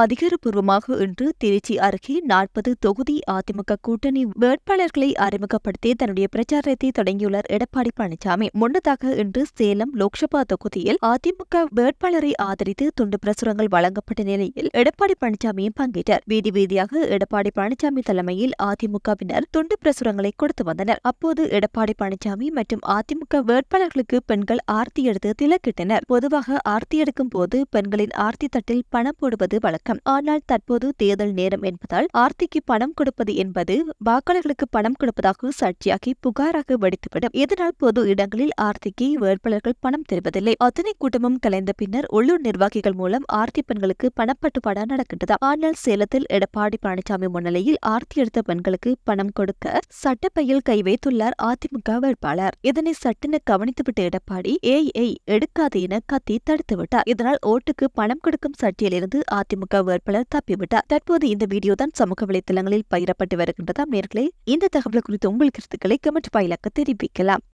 அதிகாரப்பூர்வமாக இன்று திருச்சி அருகே நாற்பது தொகுதி அதிமுக கூட்டணி வேட்பாளர்களை அறிமுகப்படுத்தி தன்னுடைய பிரச்சாரத்தை தொடங்கியுள்ளார் எடப்பாடி பழனிசாமி முன்னதாக இன்று சேலம் லோக்சபா தொகுதியில் அதிமுக வேட்பாளரை ஆதரித்து துண்டு பிரசுரங்கள் வழங்கப்பட்ட நிலையில் எடப்பாடி பழனிசாமியும் பங்கேற்றார் வீதி வீதியாக எடப்பாடி பழனிசாமி தலைமையில் அதிமுகவினர் துண்டு பிரசுரங்களை கொடுத்து வந்தனர் அப்போது எடப்பாடி பழனிசாமி மற்றும் அதிமுக வேட்பாளர்களுக்கு பெண்கள் ஆர்த்தி எடுத்து திலக்கிட்டனர் பொதுவாக ஆர்த்தி எடுக்கும் போது பெண்களின் ஆர்த்தி தட்டில் பணம் போடுவது வழக்கம் வழக்கம் ஆனால் தற்போது தேர்தல் நேரம் என்பதால் ஆர்த்திக்கு பணம் கொடுப்பது என்பது வாக்காளர்களுக்கு பணம் கொடுப்பதாக சர்ச்சையாகி புகாராக வெடித்துவிடும் இதனால் பொது இடங்களில் ஆர்த்திக்கு வேட்பாளர்கள் பணம் தருவதில்லை அத்தனை கூட்டமும் கலைந்த பின்னர் உள்ளூர் நிர்வாகிகள் மூலம் ஆர்த்தி பெண்களுக்கு பணப்பட்டுப்பாடா நடக்கின்றது ஆனால் சேலத்தில் எடப்பாடி பழனிசாமி முன்னிலையில் ஆர்த்தி எடுத்த பெண்களுக்கு பணம் கொடுக்க சட்டப்பையில் கை வைத்துள்ளார் அதிமுக வேட்பாளர் இதனை சட்டென கவனித்துவிட்ட எடப்பாடி ஏய் ஏய் எடுக்காது என கத்தி தடுத்துவிட்டார் இதனால் ஓட்டுக்கு பணம் கொடுக்கும் சட்டியிலிருந்து அதிமுக திமுக வேட்பாளர் தப்பிவிட்டார் தற்போது இந்த வீடியோ தான் சமூக வலைதளங்களில் பகிரப்பட்டு வருகின்றதாம் நேர்களை இந்த தகவல் குறித்து உங்கள் கருத்துக்களை கமெண்ட் பாயிலாக தெரிவிக்கலாம்